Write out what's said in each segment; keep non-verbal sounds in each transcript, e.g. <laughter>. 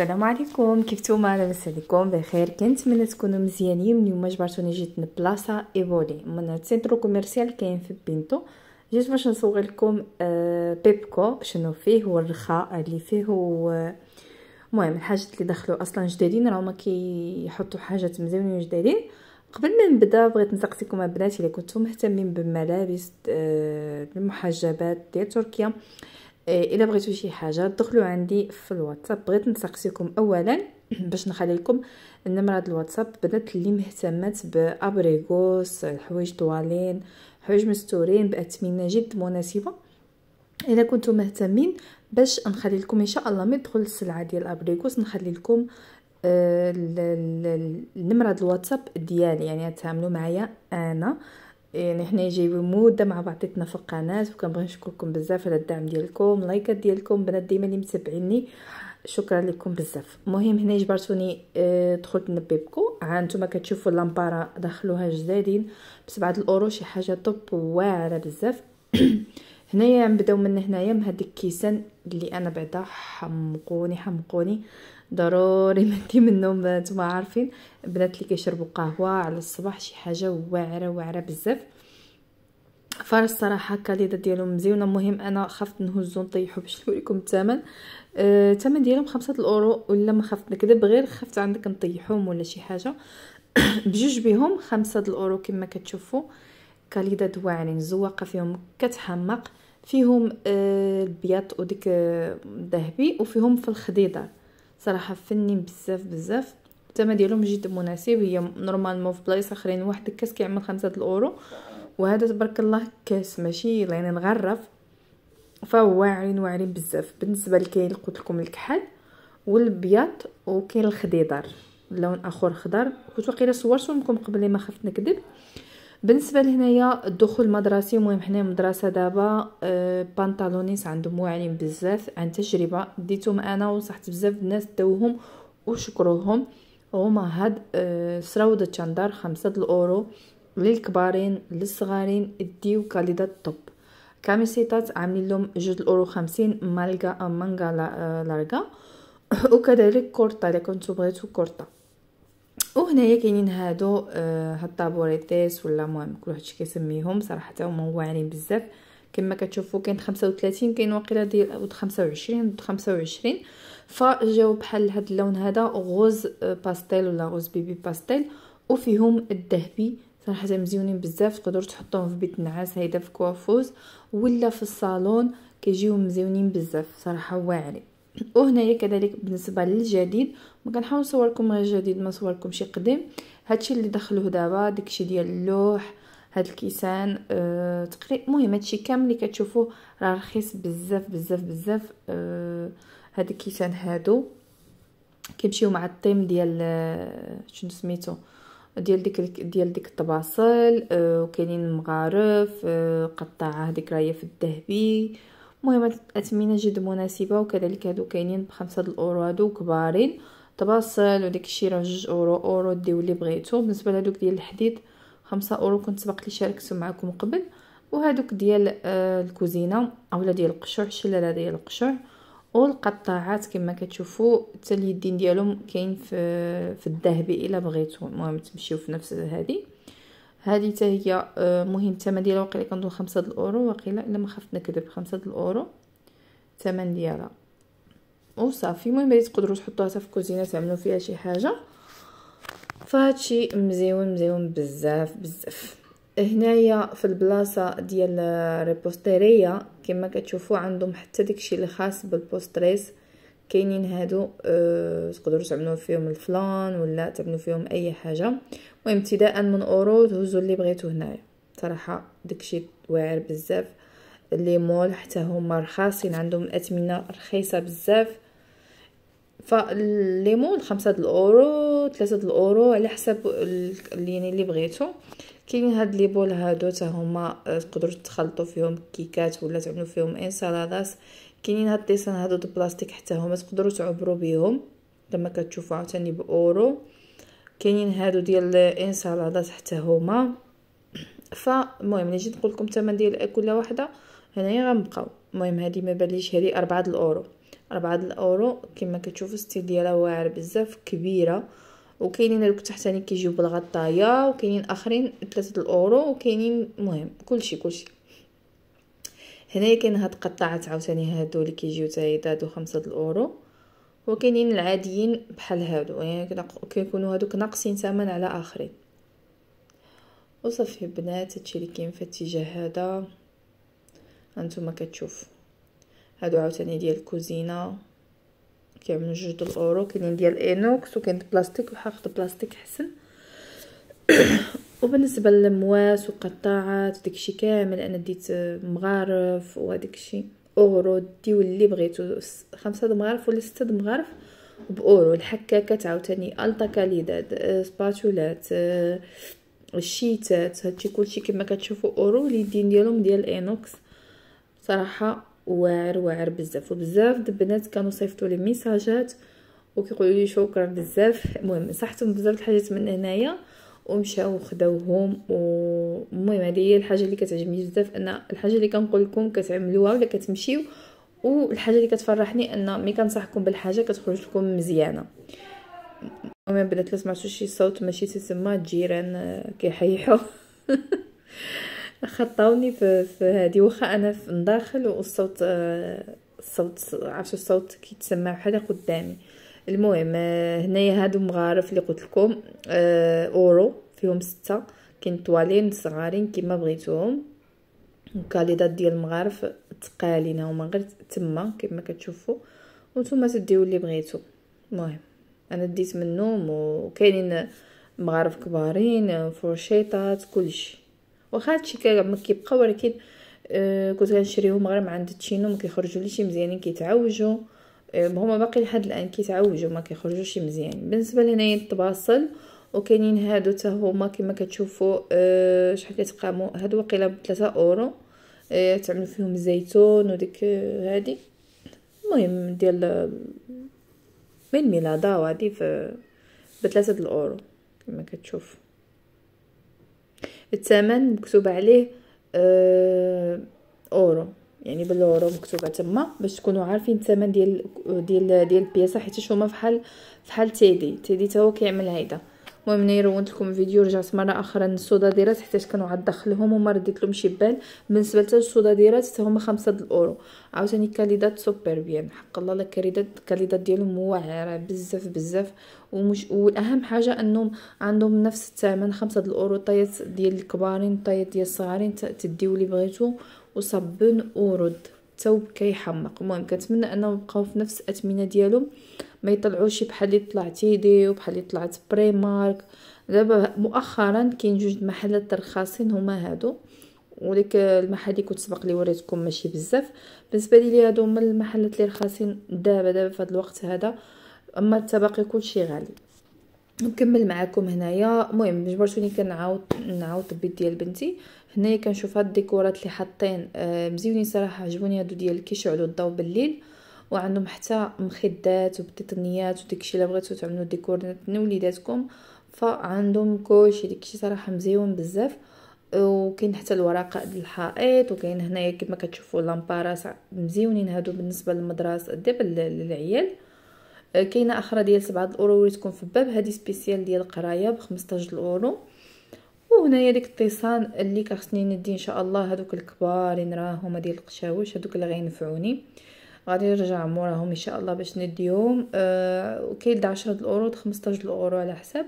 السلام عليكم كيف نتوما لاباس عليكم بخير كنتمنى تكونوا مزيانين اليوم جبرتوني جيت لبلاصه ايفولي من سنترو كوميرسيال كاين في بينتو جيت باش نصور لكم آه، بيبكو شنو فيه والرخاء اللي فيه هو المهم الحاجات اللي دخلوا اصلا جدادين راهما كيحطوا حاجات مزيانين جدادين قبل ما نبدا بغيت نسقسيكم البنات اللي كنتم مهتمين بالملابس آه، المحجبات ديال تركيا إيه، الا بغيتو شي حاجه دخلوا عندي في الواتساب بغيت نسقسيكم اولا <clears throat> باش نخلي لكم ديال الواتساب بنات اللي مهتمات بابريغوس حوايج طوالين حوايج مستورين باثمنه جد مناسبه الا كنتم مهتمين باش نخلي لكم ان شاء الله ملي تدخل السلعه ديال ابريغوس نخلي لكم آه، النمره الواتساب ديالي يعني تعاملوا معايا انا يعني حنا جايبين موده مع بعضيتنا في القناه وكنبغي نشكركم بزاف على الدعم ديالكم لايكات ديالكم بنات ديما اللي متابعيني شكرا لكم بزاف مهم هنا جبرتوني اه دخلت نبيبكو ها نتوما كتشوفوا اللامبارا دخلوها جدادين بسبعة الاورو شي حاجه طوب واعره بزاف <clears throat> هنايا نبداو من هنايا من هذيك الكيسان اللي انا بعدا حمقوني حمقوني ضروري ما نتي منهم نتوما عارفين البنات اللي كيشربوا قهوه على الصباح شي حاجه واعره واعره بزاف فار الصراحه الكاليده ديالهم مزيونه المهم انا خفت نهزو نطيحو باش نوريكم الثمن الثمن آه، ديالهم خمسة الاورو ولا ما خفت نكذب غير خفت عندك نطيحهم ولا شي حاجه <coughs> بجوج بهم خمسة الاورو كما كتشوفوا كاليده دواعرين زواقه فيهم كتحمق فيهم أه، البيض وديك أه، الذهبي وفيهم في الخضيضه صراحه فني بزاف بزاف الثمن ديالهم جد مناسب هي نورمالمون في بلايص اخرين واحد الكاس كيعمل خمسة الاورو وهذا تبارك الله كاس ماشي يعني نغرف فهو واعرين واعرين بزاف بالنسبه لكاين قلت لكم الكحل والبياض وكاين الخضيضر لون اخر خضر كنت واقيلا صورتهم لكم قبل ما خفت نكذب بالنسبه لهنايا الدخول المدرسي مهم حنا المدرسه دابا آه، بانطالونيس عندهم واعرين بزاف عن تجربه ديتهم انا وصحت بزاف الناس داوهم وشكروهم هما هاد آه، سراود تشاندار خمسة الاورو للكبارين للصغارين ديو كاليدا الطب كاميسيتات عاملين لهم جوج الاورو خمسين مالغا آه، مانغا لارغا <coughs> وكذلك كورتا الا كنتو بغيتو كورتا وهنايا كاينين هادو آه هاد الطابوريتيس ولا المهم كل واحد كيسميهم صراحه هما واعرين بزاف كما كتشوفوا كاين 35 كاين واقيلا ديال 25 25 فجاو بحال هاد اللون هذا غوز آه، باستيل ولا غوز بيبي باستيل وفيهم الذهبي صراحه مزيونين بزاف تقدروا تحطوهم في بيت النعاس هيدا في كوافوز ولا في الصالون كيجيو مزيونين بزاف صراحه واعرين وهنايا كذلك بالنسبه للجديد ما نصور لكم جديد ما نصور لكم شي قديم هادشي اللي دخلوه دابا داكشي ديال اللوح هاد الكيسان أه تقريبا المهم هادشي كامل اللي كتشوفوه راه رخيص بزاف بزاف بزاف أه هاد الكيسان هادو كيمشيو مع الطيم ديال آه، شنو سميتو ديال ديك ديال ديك الطباصل أه وكاينين مغارف أه قطاعه هذيك راهي في الذهبي أه المهم الاثمنه جد مناسبه وكذلك هادو كاينين بخمسة الاورو هادو كبارين طباصل وديك الشيء راه جوج اورو اورو ديو اللي بغيتو بالنسبه لهادوك ديال الحديد خمسة اورو كنت سبق لي شاركتو معكم قبل وهادوك ديال آه، الكوزينه اولا ديال القشع الشلاله ديال القشع والقطاعات كما كتشوفوا حتى اليدين ديالهم كاين في في الذهبي الا بغيتو المهم تمشيو في نفس هذه هذه حتى هي آه، مهم الثمن ديالها واقيلا كنظن 5 الاورو واقيلا الا ما خفت نكذب 5 الاورو الثمن ديالها وصافي المهم اللي تقدروا تحطوها حتى في الكوزينه تعملوا فيها شي حاجه فهادشي مزيون مزيون بزاف بزاف هنايا في البلاصه ديال آه، ريبوستيريا كما كتشوفوا عندهم حتى داكشي اللي خاص بالبوستريس كاينين هادو أه تقدروا تعملوا فيهم الفلان ولا تعملوا فيهم اي حاجه المهم ابتداء من اورو هزوا اللي بغيتو هنايا صراحه داكشي واعر بزاف لي مول حتى هما رخاصين عندهم اثمنه رخيصه بزاف فلي مول خمسة د الاورو ثلاثة د الاورو على حسب اللي يعني اللي بغيتو كاين هاد لي بول هادو حتى هما آه، تقدروا تخلطوا فيهم كيكات ولا تعملوا فيهم انسالاداس كاينين هاد الطيسان هادو د بلاستيك حتى هما تقدروا تعبروا بيهم كما كتشوفوا عاوتاني باورو كاينين هادو ديال الانسالادات حتى هما فالمهم ملي جيت نقول لكم الثمن ديال كل وحده هنايا غنبقاو المهم هذه ما باليش هذه 4 الاورو 4 الاورو كما كتشوفوا ستيل ديالها واعر بزاف كبيره وكاينين هادوك ثاني كيجيو بالغطايه وكاينين اخرين 3 الاورو وكاينين المهم كلشي كلشي هنايا كاين هاد القطاعات عاوتاني هادو اللي كيجيو حتى يدادو خمسة الاورو وكاينين العاديين بحال هادو يعني كيكونوا هادوك ناقصين ثمن على اخرين وصافي بنات هادشي اللي كاين في الاتجاه هذا هانتوما كتشوف هادو عاوتاني ديال الكوزينه كيعملوا جوج الاورو كاينين ديال انوكس وكاين بلاستيك وحاخد بلاستيك حسن <coughs> وبالنسبه للمواس وقطاعات وداكشي كامل انا ديت مغارف وداكشي اورو ديو اللي بغيتو خمسة دمغارف ولا ستة دمغارف باورو الحكاكات عاوتاني كاليداد سباتولات الشيتات هادشي كلشي كما كتشوفو اورو اليدين ديالهم ديال اينوكس صراحه واعر واعر بزاف وبزاف البنات كانوا صيفطوا لي ميساجات وكيقولوا لي شكرا بزاف المهم صحتهم بزاف الحاجات من هنايا ومشاو خداوهم ومهم هذه هي الحاجه اللي كتعجبني بزاف ان الحاجه اللي كنقول لكم كتعملوها ولا كتمشيو والحاجه اللي كتفرحني ان ملي كنصحكم بالحاجه كتخرج لكم مزيانه المهم البنات لا سمعتوا شي صوت ماشي تسمى جيران آه، كيحيحوا <laughs> خطاوني في, في هذه واخا انا في الداخل والصوت آه، الصوت عرفتوا الصوت كيتسمع بحال قدامي المهم آه، هنايا هادو مغارف اللي قلت لكم آه، اورو فيهم ستة كاين طوالين صغارين كيما بغيتوهم الكاليدات ديال المغارف تقالين هما غير تما كما كتشوفوا وانتم تديو اللي بغيتو المهم انا ديت منهم وكاينين مغارف كبارين فرشيطات كلشي واخا هادشي ما كيبقى ولكن آه، كنت كنشريهم غير من عند تشينو ما كيخرجوا مزيانين كيتعوجوا إيه، هما باقي لحد الان كيتعوجوا ما كيخرجوش مزيان بالنسبه لهنايا الطباصل وكاينين هادو حتى هما كما كتشوفوا إيه، شحال كيتقاموا هادو واقيلا ب 3 اورو أه تعملوا فيهم الزيتون وديك هادي المهم ديال من ميلادا وهادي ف في بثلاثة الاورو كما كتشوف الثمن مكتوب عليه إيه، اورو يعني باللي مكتوبه تما باش تكونوا عارفين الثمن ديال ديال ديال البياسه حيت هما فحال فحال تيدي تيدي تا هو كيعمل هيدا المهم ملي رونت لكم الفيديو رجعت مره اخرى للسوداديرات حيت كانوا عاد دخلهم وما رديت لهم شي بال بالنسبه حتى هما 5 الاورو عاوتاني كاليدات سوبر بيان حق الله لا كاليدات كاليدات ديالهم واعره بزاف بزاف ومش والاهم حاجه انهم عندهم نفس الثمن 5 الاورو طيات ديال الكبارين طيات ديال الصغارين تديو اللي بغيتو وصب ورد تو كيحمق المهم كنتمنى انهم يبقاو في نفس الاثمنه ديالهم ما يطلعوش بحال اللي طلعتي دي وبحال اللي طلعت بريمارك دابا مؤخرا كاين جوج محلات رخاصين هما هادو وديك المحل اللي كنت سبق لي وريتكم ماشي بزاف بالنسبه لي هادو هما المحلات اللي رخاصين دابا دابا في هذا الوقت هذا اما التباقي كلشي غالي نكمل معاكم هنايا المهم جبرتوني كنعاود نعاود البيت ديال بنتي هنايا كنشوف هاد الديكورات اللي حاطين آه، مزيونين صراحه عجبوني هادو ديال كيشعلوا الضوء بالليل وعندهم حتى مخدات وبطيطنيات وداكشي اللي بغيتو تعملوا ديكور لوليداتكم فعندهم كلشي داكشي صراحه مزيون بزاف وكاين حتى الورقه ديال الحائط وكاين هنايا كما كتشوفوا لامبارا مزيونين هادو بالنسبه للمدرسه دابا للعيال آه، كاينه اخرى ديال 7 الاورو اللي تكون في الباب هذه سبيسيال ديال القرايه ب 15 الاورو وهنايا ديك الطيسان اللي كخصني ندي ان شاء الله هذوك الكبارين هما ديال القشاوش هذوك اللي غينفعوني غادي نرجع موراهم ان شاء الله باش نديهم أه وكاين 10 الاورو 15 الاورو على حساب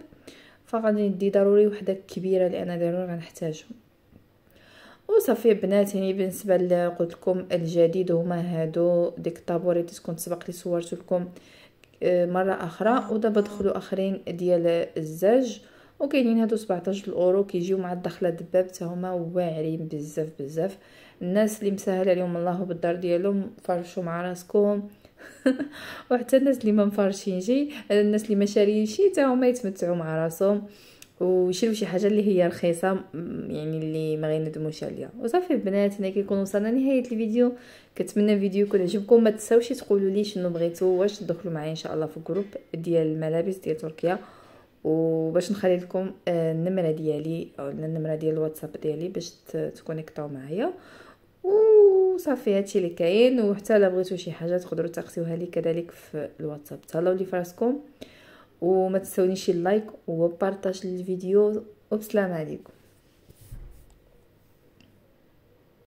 فغادي ندي ضروري وحده كبيره لان ضروري غنحتاجهم وصافي بنات يعني بالنسبه قلت لكم الجديد هما هادو ديك الطابوري اللي كنت سبق لي صورت لكم مرة أخرى ودابا دخلوا آخرين ديال الزاج وكاينين هادو 17 الاورو كيجيو مع الدخله دباب هما واعرين بزاف بزاف الناس اللي مسهل عليهم الله بالدار ديالهم فرشوا مع راسكم <laughs> وحتى الناس اللي ما مفرشين الناس اللي ما شاريين شي حتى هما يتمتعوا مع راسهم ويشريو شي حاجه اللي هي رخيصه يعني اللي ما غيندموش عليها وصافي البنات هنا كيكون وصلنا نهايه الفيديو كنتمنى الفيديو يكون عجبكم ما تنساوش تقولوا لي شنو بغيتوا واش تدخلوا معايا ان شاء الله في الجروب ديال الملابس ديال تركيا وباش نخلي لكم آه، النمره ديالي او النمره ديال الواتساب ديالي باش تكونيكتاو معايا وصافي هادشي اللي كاين وحتى الا بغيتوا شي حاجه تقدروا تقسيوها لي كذلك في الواتساب تهلاو لي فراسكم وما تنسونيش اللايك وبارطاج الفيديو وبسلام عليكم